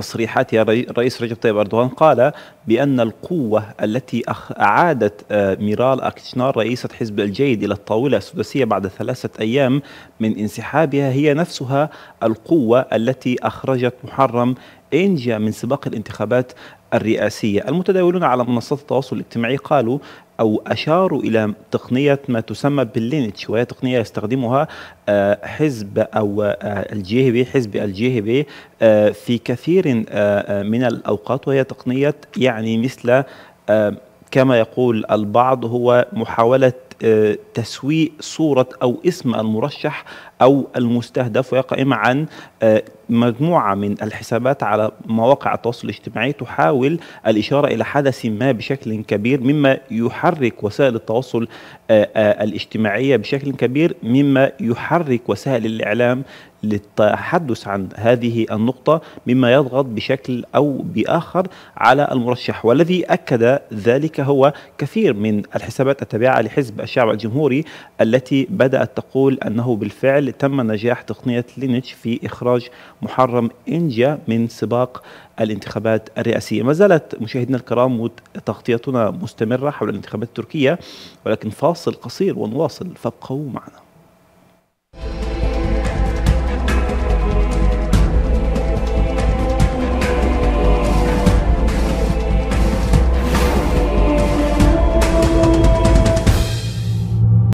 تصريحات الرئيس رجب طيب أردوغان قال بأن القوة التي أعادت آه، ميرال أكتشنار رئيسة حزب الجيد إلى الطاولة السداسية بعد ثلاثة أيام من انسحابها هي نفسها القوة التي أخرجت محرم إنجيا من سباق الانتخابات الرئاسية المتداولون على منصات التواصل الاجتماعي قالوا أو أشاروا إلى تقنية ما تسمى باللينتش وهي تقنية يستخدمها آه، حزب أو آه، إيه بي حزب إيه بي آه، في كثير من الأوقات وهي تقنية يعني مثل كما يقول البعض هو محاولة تسويق صورة أو اسم المرشح أو المستهدف ويقع عن مجموعة من الحسابات على مواقع التواصل الاجتماعي تحاول الإشارة إلى حدث ما بشكل كبير مما يحرك وسائل التواصل آه، آه، الاجتماعية بشكل كبير مما يحرك وسائل الإعلام للتحدث عن هذه النقطة مما يضغط بشكل أو بآخر على المرشح والذي أكد ذلك هو كثير من الحسابات التابعة لحزب الشعب الجمهوري التي بدأت تقول أنه بالفعل تم نجاح تقنية لينتش في إخراج محرم انجا من سباق الانتخابات الرئاسية ما زالت مشاهدينا الكرام تغطيتنا مستمرة حول الانتخابات التركية ولكن فاصل قصير ونواصل فابقوا معنا